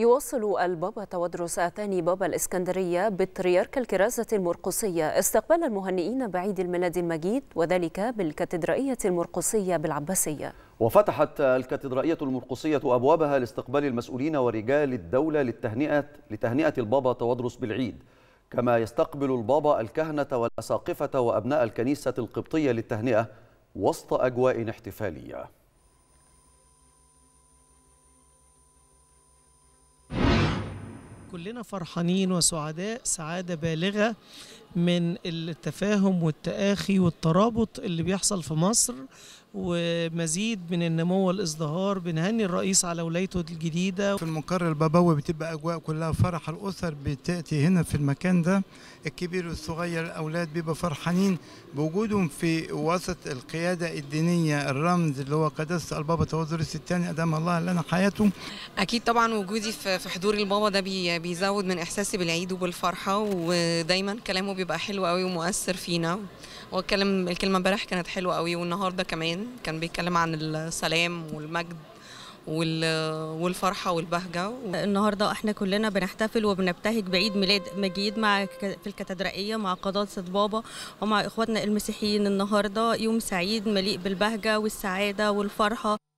يواصل البابا تودرس الثاني بابا الإسكندرية بطريرك الكرازة المرقصية استقبال المهنئين بعيد الميلاد المجيد وذلك بالكاتدرائية المرقصية بالعباسية وفتحت الكاتدرائية المرقصية أبوابها لاستقبال المسؤولين ورجال الدولة للتهنئة لتهنئة البابا تودرس بالعيد كما يستقبل البابا الكهنة والأساقفة وأبناء الكنيسة القبطية للتهنئة وسط أجواء احتفالية كلنا فرحانين وسعداء سعادة بالغة من التفاهم والتآخي والترابط اللي بيحصل في مصر ومزيد من النمو والازدهار بنهني الرئيس على ولايته الجديده في المقر البابوي بتبقى اجواء كلها فرح الاسر بتاتي هنا في المكان ده الكبير والصغير الاولاد بيبقى فرحانين بوجودهم في وسط القياده الدينيه الرمز اللي هو قداسه البابا توزرس الثاني ادام الله لنا حياته اكيد طبعا وجودي في حضور البابا ده بيزود من احساسي بالعيد وبالفرحه ودايما كلامه بيبقى حلو قوي ومؤثر فينا والكلام الكلمه امبارح كانت حلوه قوي والنهارده كمان زمان كان بيتكلم عن السلام والمجد والفرحة والبهجة النهاردة احنا كلنا بنحتفل وبنبتهج بعيد ميلاد مجيد مع في الكاتدرائية مع قداسة بابا ومع إخواتنا المسيحيين النهاردة يوم سعيد مليء بالبهجة والسعادة والفرحة